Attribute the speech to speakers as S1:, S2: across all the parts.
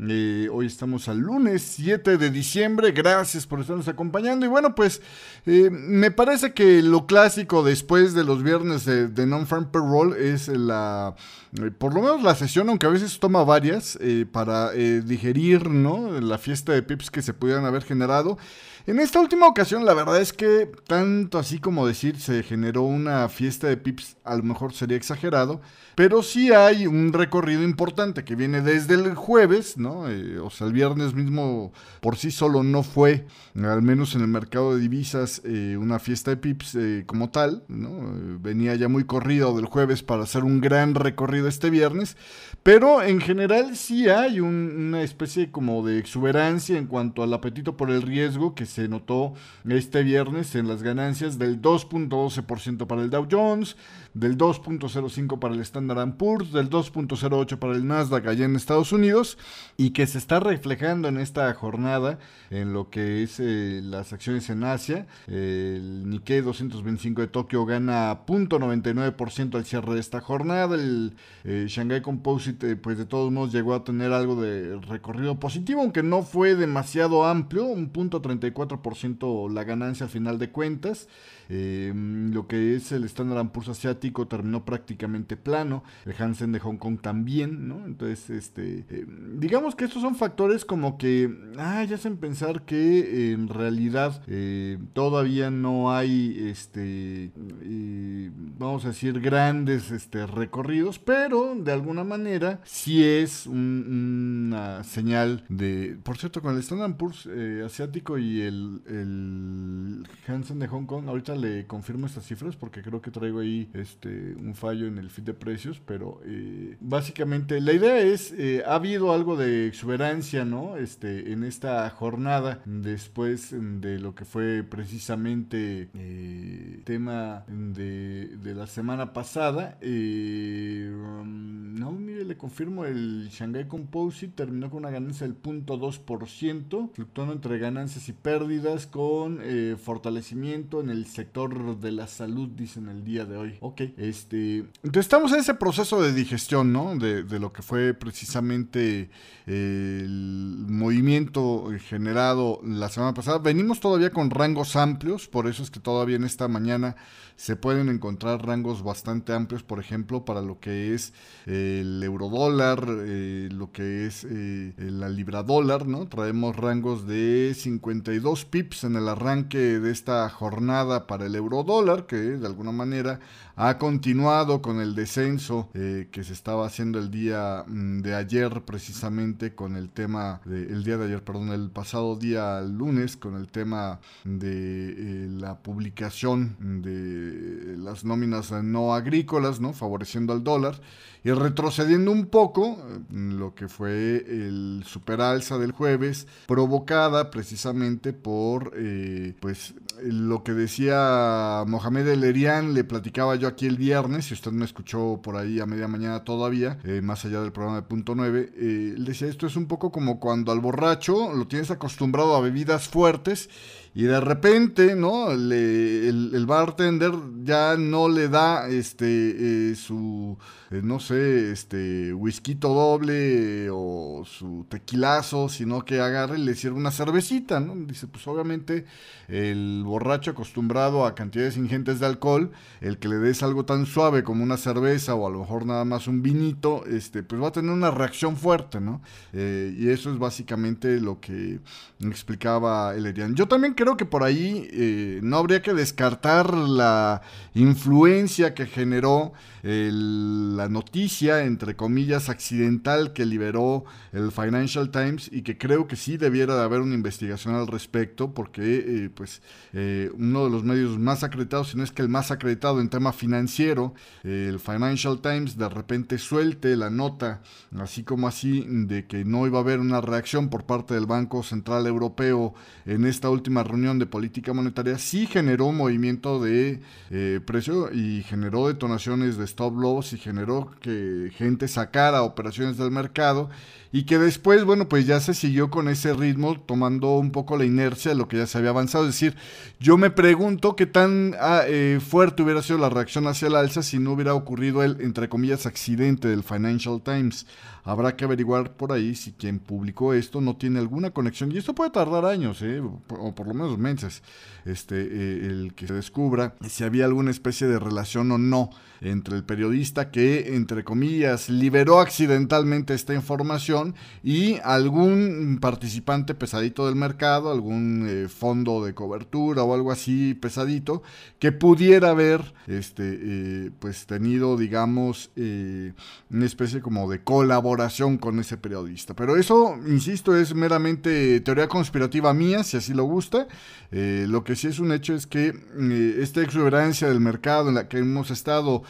S1: Eh, hoy estamos al lunes 7 de diciembre. Gracias por estarnos acompañando. Y bueno, pues eh, me parece que lo clásico después de los viernes de, Non-Farm Payroll es la, eh, por lo menos la sesión, aunque a veces toma varias, para digerir ¿no? la fiesta de pips que se pudieran haber generado. En esta última ocasión, la verdad es que tanto así como decir se generó una fiesta de pips, a lo mejor sería exagerado, pero sí hay un recorrido importante que viene desde el jueves, ¿no? Eh, o sea, el viernes mismo por sí solo no fue, al menos en el mercado de divisas, eh, una fiesta de pips eh, como tal, ¿no? venía ya muy corrido del jueves para hacer un gran recorrido este viernes, pero en general sí hay una especie como de exuberancia en cuanto al apetito por el riesgo que se se notó este viernes en las ganancias del 2.12% para el Dow Jones, del 2.05 para el Standard Poor's, del 2.08 para el Nasdaq allá en Estados Unidos y que se está reflejando en esta jornada en lo que es eh, las acciones en Asia. El Nikkei 225 de Tokio gana 0.99% al cierre de esta jornada. El eh, Shanghai Composite eh, pues de todos modos llegó a tener algo de recorrido positivo, aunque no fue demasiado amplio, un 0.34% la ganancia al final de cuentas. lo que es el Standard Poor's asiático terminó prácticamente plano, el Hansen de Hong Kong también, Entonces, este, eh, digamos que estos son factores como que, ah, ya hacen pensar que en realidad eh, todavía no hay, este, eh, vamos a decir, grandes este, recorridos, pero de alguna manera si es un señal de... Por cierto, con el Standard Poor's eh, asiático y el, el Hansen de Hong Kong, ahorita le confirmo estas cifras porque creo que traigo ahí este, un fallo en el feed de precios, pero eh, básicamente la idea es, eh, ha habido algo de exuberancia, ¿no? Este, en esta jornada, después de lo que fue precisamente El tema de, la semana pasada, mm, no, mire, le confirmo el Shanghai Composite terminó con una ganancia del 0.2%, fluctuando entre ganancias y pérdidas con eh, fortalecimiento en el sector de la salud, dicen el día de hoy. Ok, este, entonces estamos en ese proceso de digestión, ¿no? De, lo que fue precisamente eh, el movimiento generado la semana pasada. Venimos todavía con rangos amplios, por eso es que todavía en esta mañana se pueden encontrar rangos bastante amplios, por ejemplo, para lo que es eh, el eurodólar, eh, lo que es eh, la libra dólar, ¿no? Traemos rangos de 52 pips en el arranque de esta jornada para el euro dólar, que de alguna manera ha continuado con el descenso eh, que se estaba haciendo el día mm, de ayer precisamente con el tema de, el día de ayer, perdón, el pasado día lunes con el tema de eh, la publicación de las nóminas no agrícolas, ¿no? favoreciendo al dólar y retrocediendo un poco mm, lo que fue el superalza del jueves provocada precisamente por eh, pues lo que decía Mohamed Elerian le platicaba yo aquí el viernes, si usted me escuchó por ahí a media mañana todavía, eh, más allá del programa de punto 9, eh, decía, esto es un poco como cuando al borracho lo tienes acostumbrado a bebidas fuertes y de repente, ¿no? el, bartender ya no le da este eh, su no sé, este whisky doble o su tequilazo, sino que agarre y le sirve una cervecita, ¿no? Dice, pues obviamente el borracho acostumbrado a cantidades ingentes de alcohol, el que le dé algo tan suave como una cerveza o a lo mejor nada más un vinito, este, pues va a tener una reacción fuerte, ¿no? Eh, y eso es básicamente lo que explicaba el Elerian. Yo también creo que por ahí eh, no habría que descartar la influencia que generó eh, la noticia, entre comillas, accidental que liberó el Financial Times y que creo que sí debiera de haber una investigación al respecto porque, pues, uno de los medios más acreditados, si no es que el más acreditado en tema financiero, financiero, el Financial Times, de repente suelte la nota, así como así, de que no iba a haber una reacción por parte del Banco Central Europeo en esta última reunión de política monetaria, sí generó un movimiento de eh, precio y generó detonaciones de stop loss y generó que gente sacara operaciones del mercado y que después, bueno, pues ya se siguió con ese ritmo, tomando un poco la inercia de lo que ya se había avanzado. Es decir, yo me pregunto qué tan ah, eh, fuerte hubiera sido la reacción hacia el alza si no hubiera ocurrido el, entre comillas, accidente del Financial Times. Habrá que averiguar por ahí si quien publicó esto no tiene alguna conexión. Y esto puede tardar años, ¿eh? o por lo menos meses, este, eh, el que se descubra si había alguna especie de relación o no entre el periodista que, entre comillas, liberó accidentalmente esta información y algún participante pesadito del mercado, algún eh, fondo de cobertura o algo así pesadito que pudiera haber este, eh, pues tenido, digamos, eh, una especie como de colaboración con ese periodista. Pero eso, insisto, es meramente teoría conspirativa mía, si así lo gusta. Eh, lo que sí es un hecho es que esta exuberancia del mercado en la que hemos estado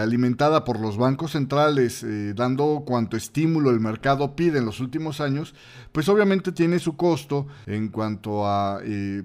S1: alimentada por los bancos centrales, dando cuanto estímulo el mercado pide en los últimos años, pues obviamente tiene su costo en cuanto a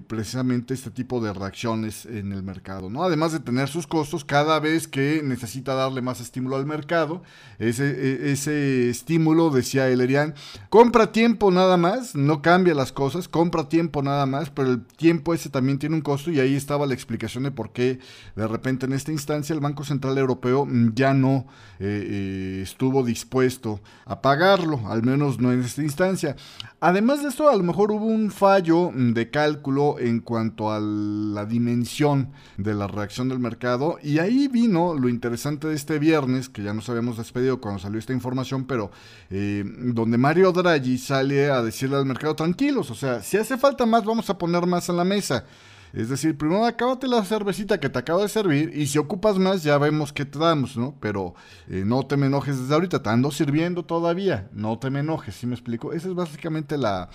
S1: precisamente este tipo de reacciones en el mercado, ¿no? Además de tener sus costos cada vez que necesita darle más estímulo al mercado. E, ese, estímulo, decía Elerian, compra tiempo nada más, no cambia las cosas, compra tiempo nada más, pero el tiempo ese también tiene un costo y ahí estaba la explicación de por qué de repente en esta instancia el Banco Central Europeo ya no eh, eh, estuvo dispuesto a pagarlo, al menos no en esta instancia. Además de esto, a lo mejor hubo un fallo de cálculo en cuanto a la dimensión de la reacción del mercado y y ahí vino lo interesante de este viernes, que ya nos habíamos despedido cuando salió esta información, pero eh, donde Mario Draghi sale a decirle al mercado, tranquilos, o sea, si hace falta más, vamos a poner más en la mesa. Es decir, primero acábate la cervecita que te acabo de servir y si ocupas más ya vemos qué te damos, ¿no? Pero eh, no te me enojes desde ahorita, te ando sirviendo todavía, no te me enojes, ¿sí me explico? Esa es básicamente la,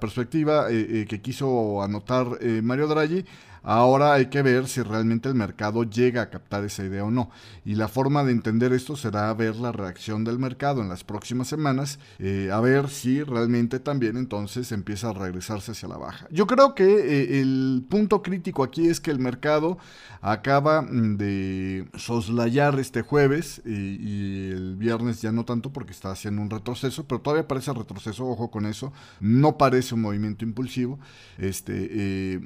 S1: perspectiva eh, que quiso anotar Mario Draghi Ahora hay que ver si realmente el mercado llega a captar esa idea o no. Y la forma de entender esto será ver la reacción del mercado en las próximas semanas, eh, a ver si realmente también entonces empieza a regresarse hacia la baja. Yo creo que eh, el punto crítico aquí es que el mercado acaba mm, de soslayar este jueves eh, y, el viernes ya no tanto porque está haciendo un retroceso, pero todavía parece retroceso, ojo con eso, no parece un movimiento impulsivo, este,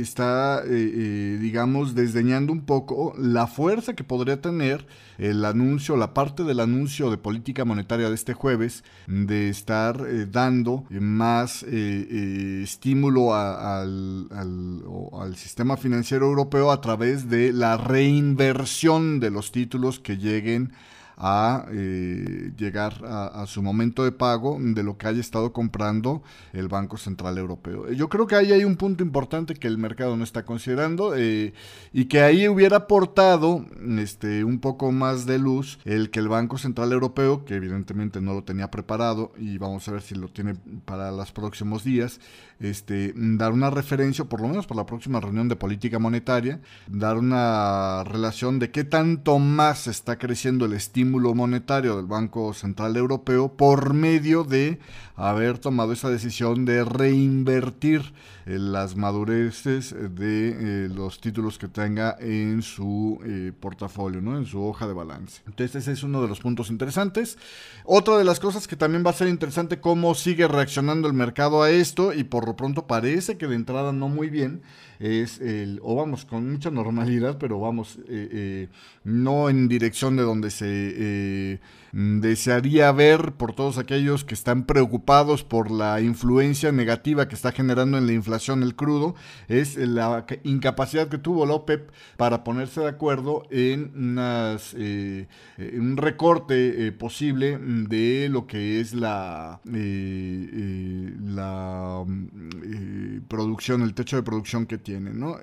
S1: está eh, eh, digamos, desdeñando un poco la fuerza que podría tener el anuncio, la parte del anuncio de política monetaria de este jueves, de estar eh, dando más estímulo al, al, sistema financiero europeo a través de la reinversión de los títulos que lleguen a eh, llegar a, su momento de pago de lo que haya estado comprando el Banco Central Europeo. Eh, yo creo que ahí hay un punto importante que el mercado no está considerando eh, y que ahí hubiera aportado este, un poco más de luz el que el Banco Central Europeo, que evidentemente no lo tenía preparado y vamos a ver si lo tiene para los próximos días, este, dar una referencia, por lo menos para la próxima reunión de política monetaria, dar una relación de qué tanto más está creciendo el estímulo estímulo monetario del Banco Central Europeo por medio de haber tomado esa decisión de reinvertir eh, las madureces de eh, los títulos que tenga en su eh, portafolio, ¿no? en su hoja de balance. Entonces ese es uno de los puntos interesantes. Otra de las cosas que también va a ser interesante cómo sigue reaccionando el mercado a esto y por lo pronto parece que de entrada no muy bien es el, o vamos con mucha normalidad, pero vamos eh, eh, no en dirección de donde se eh, Mm, desearía ver por todos aquellos que están preocupados por la influencia negativa que está generando en la inflación el crudo es la incapacidad que tuvo la para ponerse de acuerdo en unas, eh, eh, un recorte eh, posible mm, de lo que es la, la mm, producción, el techo de producción que tiene ¿no?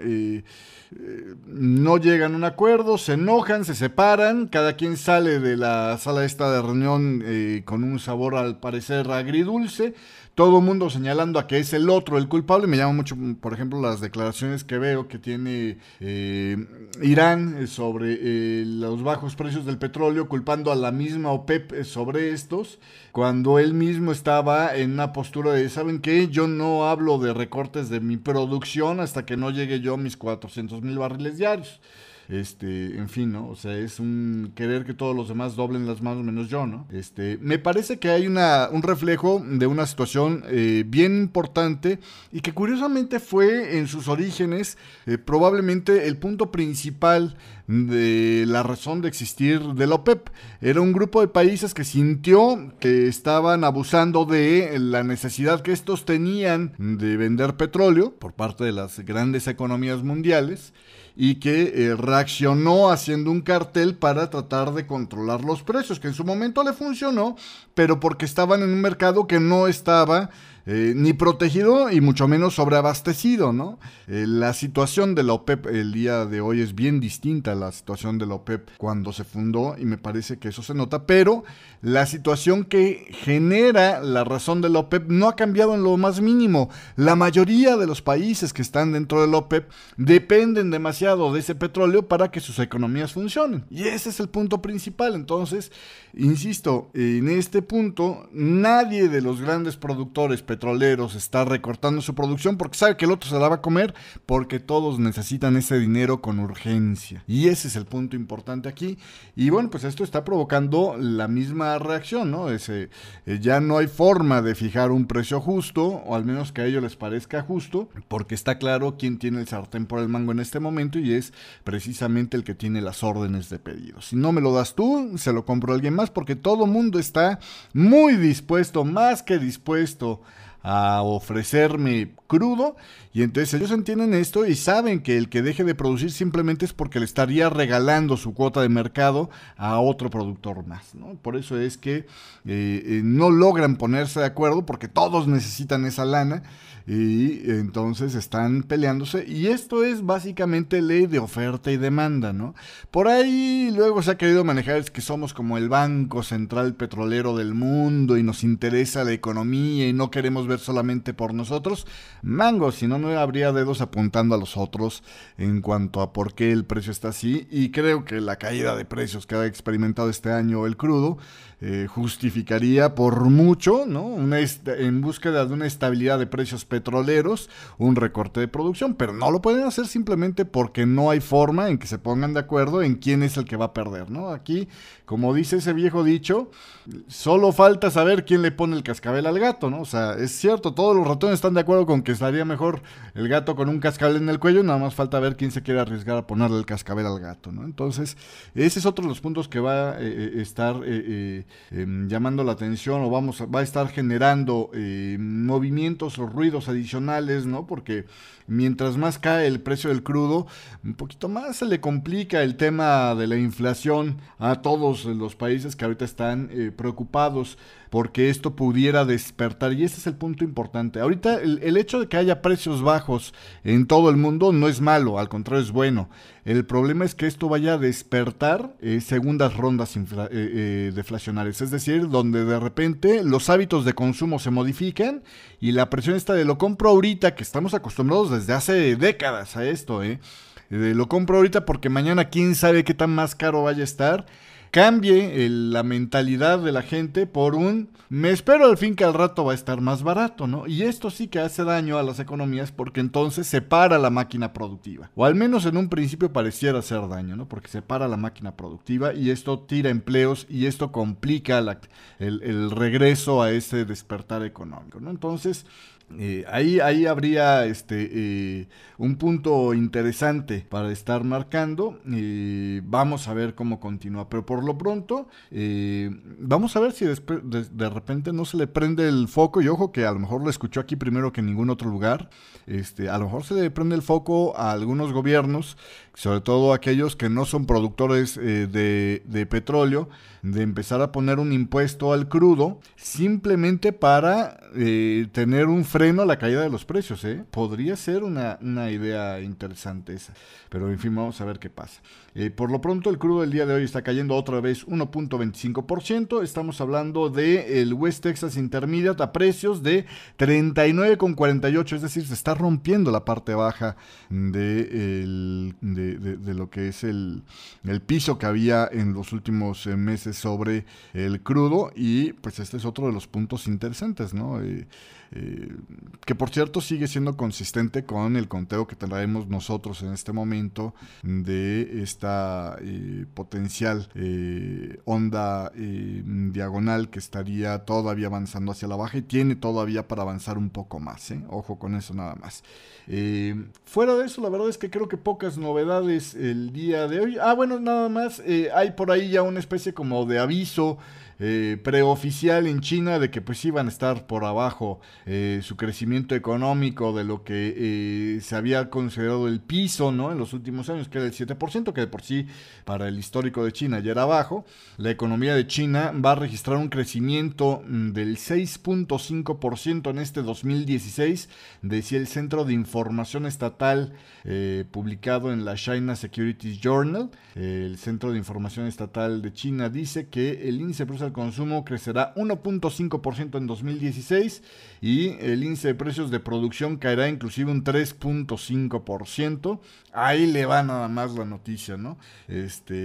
S1: no llegan a un acuerdo, se enojan, se separan, cada quien sale de la sala de de reunión eh, con un sabor al parecer agridulce, todo el mundo señalando a que es el otro el culpable. Me llama mucho, mm, por ejemplo, las declaraciones que veo que tiene eh, Irán eh, sobre los bajos precios del petróleo, culpando a la misma OPEP sobre estos, cuando él mismo estaba en una postura de, ¿saben qué? Yo no hablo de recortes de mi producción hasta que no llegue yo mis 400 mil barriles diarios este, en fin, ¿no? O sea, es un querer que todos los demás doblen las manos menos yo, ¿no? Este, me parece que hay un reflejo de una situación eh, bien importante y que curiosamente fue en sus orígenes eh, probablemente el punto principal de la razón de existir de la OPEP. E Era un grupo de países que sintió que estaban abusando de la necesidad que estos tenían de vender petróleo por parte de las grandes economías mundiales y que eh, reaccionó haciendo un cartel para tratar de controlar los precios, que en su momento le funcionó, pero porque estaban en un mercado que no estaba eh, ni protegido y mucho menos sobreabastecido, ¿no? Eh, la situación de la OPEP e el día de hoy es bien distinta a la situación de la OPEP e cuando se fundó y me parece que eso se nota, pero la situación que genera la razón de la OPEP e no ha cambiado en lo más mínimo. La mayoría de los países que están dentro de la OPEP dependen demasiado de ese petróleo para que sus economías funcionen. Y ese es el punto principal. Entonces, insisto, en este punto nadie de los grandes productores petroleros está recortando su producción porque sabe que el otro se la va a comer porque todos necesitan ese dinero con urgencia. Y ese es el punto importante aquí. Y bueno, pues esto está provocando la misma reacción, ¿no? Ese, eh, ya no hay forma de fijar un precio justo, o al menos que a ellos les parezca justo, porque está claro quién tiene el sartén por el mango en este momento y es precisamente el que tiene las órdenes de pedido. Si no me lo das tú, se lo compro a alguien más porque todo mundo está muy dispuesto, más que dispuesto a ofrecerme crudo. Y entonces ellos entienden esto y saben que el que deje de producir simplemente es porque le estaría regalando su cuota de mercado a otro productor más. ¿no? Por eso es que eh, eh, no logran ponerse de acuerdo porque todos necesitan esa lana y entonces están peleándose y esto es básicamente ley de oferta y demanda, ¿no? Por ahí luego se ha querido manejar es que somos como el Banco Central Petrolero del mundo y nos interesa la economía y no queremos ver solamente por nosotros. Mango, si no, no habría dedos apuntando a los otros en cuanto a por qué el precio está así y creo que la caída de precios que ha experimentado este año el crudo eh, justificaría por mucho, ¿no? en búsqueda de una estabilidad de precios petroleros un recorte de producción, pero no lo pueden hacer simplemente porque no hay forma en que se pongan de acuerdo en quién es el que va a perder, ¿no? Aquí, como dice ese viejo dicho, solo falta saber quién le pone el cascabel al gato, ¿no? O sea, es cierto, todos los ratones están de acuerdo con que estaría mejor el gato con un cascabel en el cuello, nada más falta ver quién se quiere arriesgar a ponerle el cascabel al gato, ¿no? Entonces, ese es otro de los puntos que va a eh, eh, estar eh, em, llamando la atención o vamos, va a estar generando movimientos o ruidos adicionales, ¿no? Porque mientras más cae el precio del crudo, un poquito más se le complica el tema de la inflación a todos los países que ahorita están eh, preocupados porque esto pudiera despertar, y ese es el punto importante. Ahorita el, el hecho de que haya precios bajos en todo el mundo no es malo, al contrario es bueno. El problema es que esto vaya a despertar eh, segundas rondas eh, eh, deflacionarias, es decir, donde de repente los hábitos de consumo se modifiquen y la presión está de lo compro ahorita, que estamos acostumbrados desde hace décadas a esto, ¿eh? De lo compro ahorita porque mañana quién sabe qué tan más caro vaya a estar cambie la mentalidad de la gente por un me espero al fin que al rato va a estar más barato, ¿no? Y esto sí que hace daño a las economías porque entonces se para la máquina productiva. O al menos en un principio pareciera hacer daño, ¿no? Porque se para la máquina productiva y esto tira empleos y esto complica el, el, regreso a ese despertar económico, ¿no? Entonces, eh, ahí, ahí habría este, eh, un punto interesante para estar marcando. y eh, vamos a ver cómo continúa. Pero por lo pronto, vamos a ver si de, de, repente no se le prende el foco. Y ojo que a lo mejor lo escuchó aquí primero que en ningún otro lugar. Este, a lo mejor se le prende el foco a algunos gobiernos sobre todo aquellos que no son productores eh, de, petróleo, de empezar a poner un impuesto al crudo simplemente para eh, tener un freno a la caída de los precios. ¿eh? Podría ser una, idea interesante esa. Pero en fin, vamos a ver qué pasa. Eh, por lo pronto, el crudo del día de hoy está cayendo otra vez 1.25%. Estamos hablando del el West Texas Intermediate a precios de 39,48. Es decir, se está rompiendo la parte baja del de, lo que es el, el, piso que había en los últimos eh, meses sobre el crudo y pues este es otro de los puntos interesantes, ¿no? Eh, que por cierto sigue siendo consistente con el conteo que traemos nosotros en este momento de esta eh, potencial eh, onda eh, diagonal que estaría todavía avanzando hacia la baja y tiene todavía para avanzar un poco más. Ojo con eso nada más. fuera de eso, la verdad es que creo que pocas novedades el día de hoy. Ah, bueno, nada más. hay por ahí ya una especie como de aviso eh, preoficial en China de que pues iban a estar por abajo eh, su crecimiento económico de lo que eh, se había considerado el piso ¿no? en los últimos años, que era el 7%, que de por sí para el histórico de China ya era bajo, la economía de China va a registrar un crecimiento mm, del 6.5% en este 2016, decía el Centro de Información Estatal publicado en la China Securities Journal. el Centro de Información Estatal de China dice que el índice consumo crecerá 1.5% en 2016 y el índice de precios de producción caerá inclusive un 3.5%. Ahí le va nada más la noticia, ¿no? Este,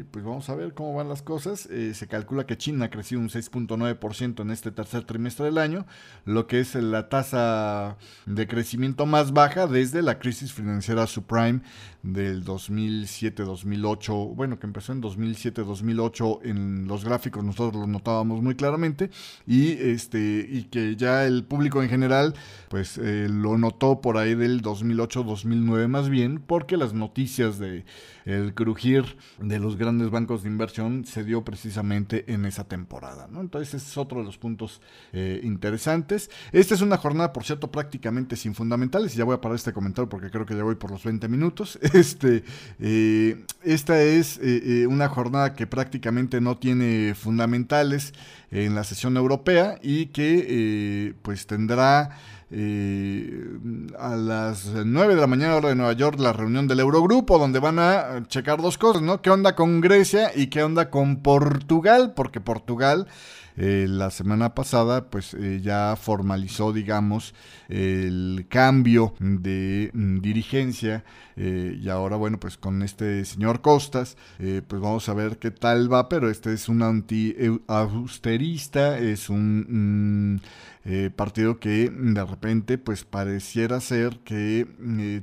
S1: eh, pues vamos a ver cómo van las cosas. Eh, se calcula que China ha crecido un 6.9% en este tercer trimestre del año, lo que es la tasa de crecimiento más baja desde la crisis financiera subprime del 2007-2008, bueno, que empezó en 2007-2008 en los gráficos nosotros lo notábamos muy claramente y, este, y que ya el público en general pues eh, lo notó por ahí del 2008-2009 más bien porque las noticias de el crujir de los grandes bancos de inversión se dio precisamente en esa temporada. ¿no? Entonces es otro de los puntos eh, interesantes. Esta es una jornada, por cierto, prácticamente sin fundamentales. ya voy a parar este comentario porque creo que ya voy por los 20 minutos. Este, eh, esta es eh, una jornada que prácticamente no tiene fundamentales en la sesión europea y que pues tendrá eh, a las 9 de la mañana hora de Nueva York la reunión del Eurogrupo, donde van a checar dos cosas, ¿no? ¿Qué onda con Grecia y qué onda con Portugal? Porque Portugal eh, la semana pasada pues eh, ya formalizó digamos el cambio de mm, dirigencia eh, y ahora bueno pues con este señor Costas pues vamos a ver qué tal va, pero este es un anti-austerista, es un... Mm, partido que mm, de repente pues pareciera ser que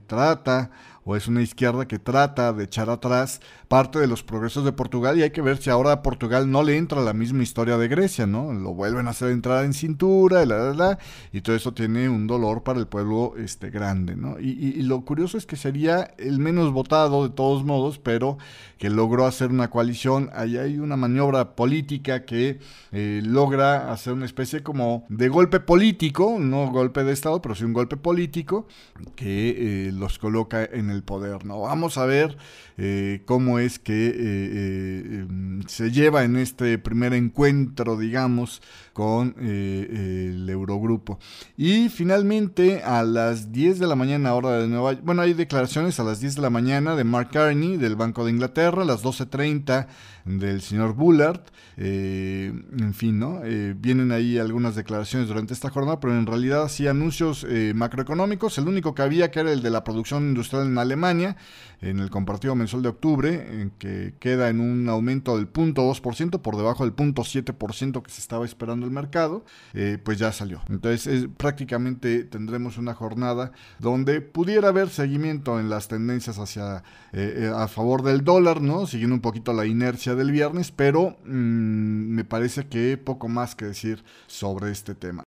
S1: trata o es una izquierda que trata de echar atrás parte de los progresos de Portugal y hay que ver si ahora a Portugal no le entra la misma historia de Grecia. Lo vuelven a hacer entrada en cintura, la, la, y todo eso tiene un dolor para el pueblo este, grande, Y, lo curioso es que sería el menos votado de todos modos, pero que logró hacer una coalición. Ahí hay una maniobra política que eh, logra hacer una especie como de golpe político, no golpe de Estado, pero sí un golpe político que eh, los coloca en el poder, ¿no? Vamos a ver eh, cómo es que em, se lleva en este primer encuentro, digamos, con eh, el Eurogrupo. Y finalmente, a las 10 de la mañana, hora de Nueva bueno, hay declaraciones a las 10 de la mañana de Mark Carney del Banco de Inglaterra, a las 12.30 del señor Bullard, eh, en fin, ¿no? Eh, vienen ahí algunas declaraciones durante esta jornada, pero en realidad sí anuncios macroeconómicos, el único que había que era el de la producción industrial en Alemania, en el compartido mensual de octubre, en que queda en un aumento del 0.2% por debajo del 0.7% que se estaba esperando mercado, eh, pues ya salió. Entonces prácticamente tendremos una jornada donde pudiera haber seguimiento en las tendencias hacia eh, eh, a favor del dólar, ¿no? Siguiendo un poquito la inercia del viernes, pero mm, me parece que poco más que decir sobre este tema.